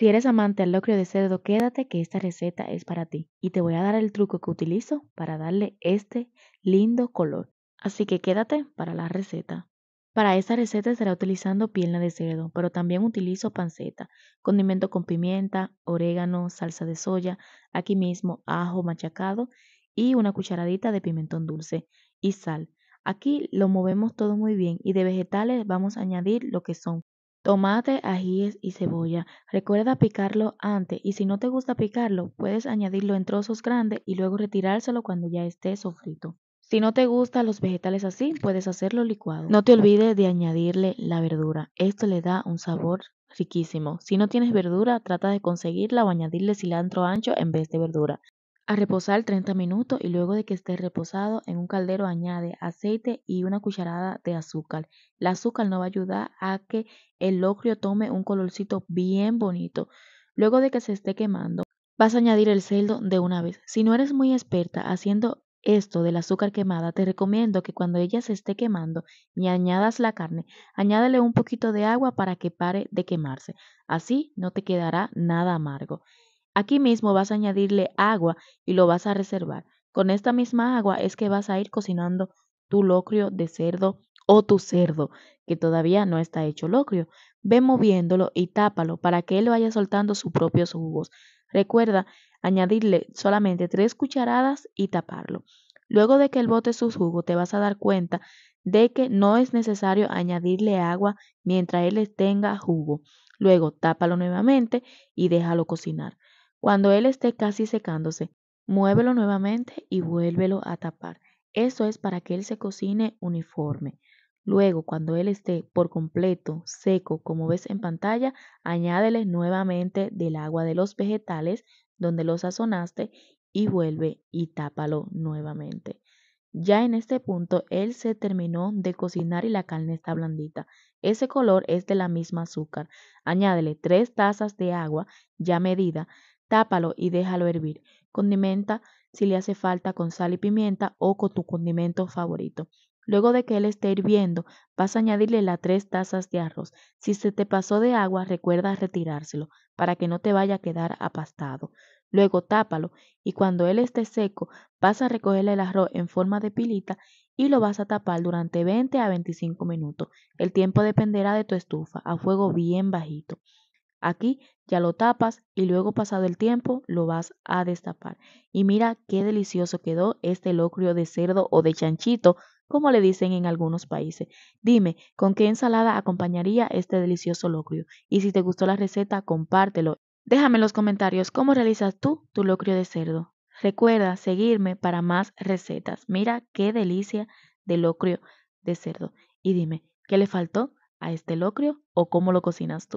Si eres amante al locrio de cerdo, quédate que esta receta es para ti y te voy a dar el truco que utilizo para darle este lindo color. Así que quédate para la receta. Para esta receta estaré utilizando pierna de cerdo, pero también utilizo panceta, condimento con pimienta, orégano, salsa de soya, aquí mismo ajo machacado y una cucharadita de pimentón dulce y sal. Aquí lo movemos todo muy bien y de vegetales vamos a añadir lo que son tomate, ajíes y cebolla. Recuerda picarlo antes y si no te gusta picarlo, puedes añadirlo en trozos grandes y luego retirárselo cuando ya esté sofrito. Si no te gustan los vegetales así, puedes hacerlo licuado. No te olvides de añadirle la verdura. Esto le da un sabor riquísimo. Si no tienes verdura, trata de conseguirla o añadirle cilantro ancho en vez de verdura a reposar 30 minutos y luego de que esté reposado en un caldero añade aceite y una cucharada de azúcar. El azúcar nos va a ayudar a que el locrio tome un colorcito bien bonito. Luego de que se esté quemando, vas a añadir el celdo de una vez. Si no eres muy experta haciendo esto del azúcar quemada, te recomiendo que cuando ella se esté quemando y añadas la carne, añádale un poquito de agua para que pare de quemarse. Así no te quedará nada amargo. Aquí mismo vas a añadirle agua y lo vas a reservar. Con esta misma agua es que vas a ir cocinando tu locrio de cerdo o tu cerdo, que todavía no está hecho locrio. Ve moviéndolo y tápalo para que él vaya soltando sus propios jugos. Recuerda añadirle solamente tres cucharadas y taparlo. Luego de que él bote su jugo te vas a dar cuenta de que no es necesario añadirle agua mientras él tenga jugo. Luego tápalo nuevamente y déjalo cocinar. Cuando él esté casi secándose, muévelo nuevamente y vuélvelo a tapar. Eso es para que él se cocine uniforme. Luego, cuando él esté por completo seco, como ves en pantalla, añádele nuevamente del agua de los vegetales donde lo sazonaste y vuelve y tápalo nuevamente. Ya en este punto él se terminó de cocinar y la carne está blandita. Ese color es de la misma azúcar. Añádele tres tazas de agua ya medida, tápalo y déjalo hervir. Condimenta si le hace falta con sal y pimienta o con tu condimento favorito. Luego de que él esté hirviendo, vas a añadirle las tres tazas de arroz. Si se te pasó de agua, recuerda retirárselo para que no te vaya a quedar apastado. Luego tápalo y cuando él esté seco, vas a recogerle el arroz en forma de pilita y lo vas a tapar durante 20 a 25 minutos. El tiempo dependerá de tu estufa, a fuego bien bajito. Aquí ya lo tapas y luego pasado el tiempo lo vas a destapar. Y mira qué delicioso quedó este locrio de cerdo o de chanchito, como le dicen en algunos países. Dime, ¿con qué ensalada acompañaría este delicioso locrio? Y si te gustó la receta, compártelo. Déjame en los comentarios cómo realizas tú tu locrio de cerdo. Recuerda seguirme para más recetas. Mira qué delicia de locrio de cerdo. Y dime, ¿qué le faltó a este locrio o cómo lo cocinas tú?